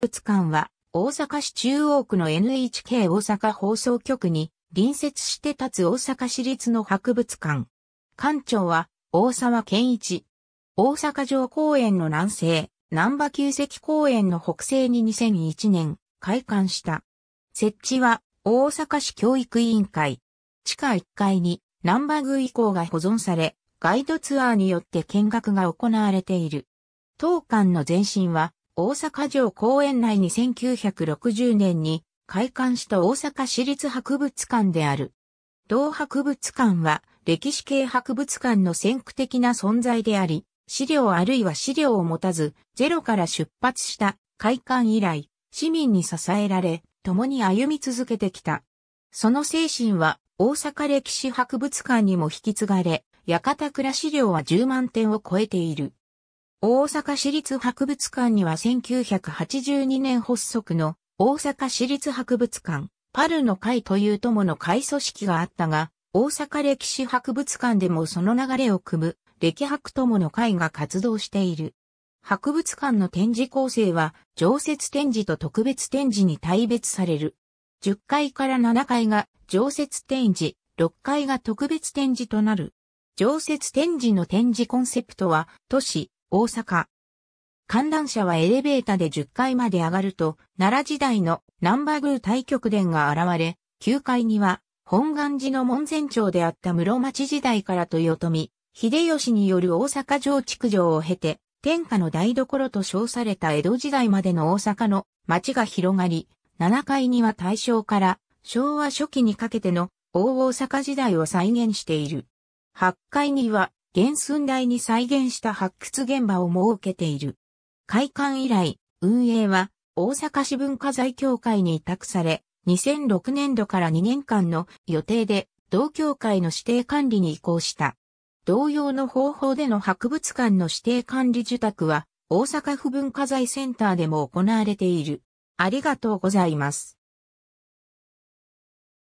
物館は大阪市中央区の NHK 大阪放送局に隣接して立つ大阪市立の博物館。館長は大沢健一。大阪城公園の南西、南波旧跡公園の北西に2001年開館した。設置は大阪市教育委員会。地下1階に南波宮遺構が保存され、ガイドツアーによって見学が行われている。当館の前身は大阪城公園内に1960年に開館した大阪市立博物館である。同博物館は歴史系博物館の先駆的な存在であり、資料あるいは資料を持たず、ゼロから出発した開館以来、市民に支えられ、共に歩み続けてきた。その精神は大阪歴史博物館にも引き継がれ、館倉資料は10万点を超えている。大阪市立博物館には1982年発足の大阪市立博物館、パルの会という友の会組織があったが、大阪歴史博物館でもその流れを組む歴博友の会が活動している。博物館の展示構成は常設展示と特別展示に対別される。10階から7階が常設展示、6階が特別展示となる。常設展示の展示コンセプトは都市、大阪。観覧車はエレベーターで10階まで上がると、奈良時代の南波宮大極殿が現れ、9階には本願寺の門前町であった室町時代から豊臣、秀吉による大阪城築城を経て、天下の台所と称された江戸時代までの大阪の町が広がり、7階には大正から昭和初期にかけての大大阪時代を再現している。8階には原寸大に再現した発掘現場を設けている。開館以来、運営は大阪市文化財協会に委託され、2006年度から2年間の予定で同協会の指定管理に移行した。同様の方法での博物館の指定管理受託は大阪府文化財センターでも行われている。ありがとうございます。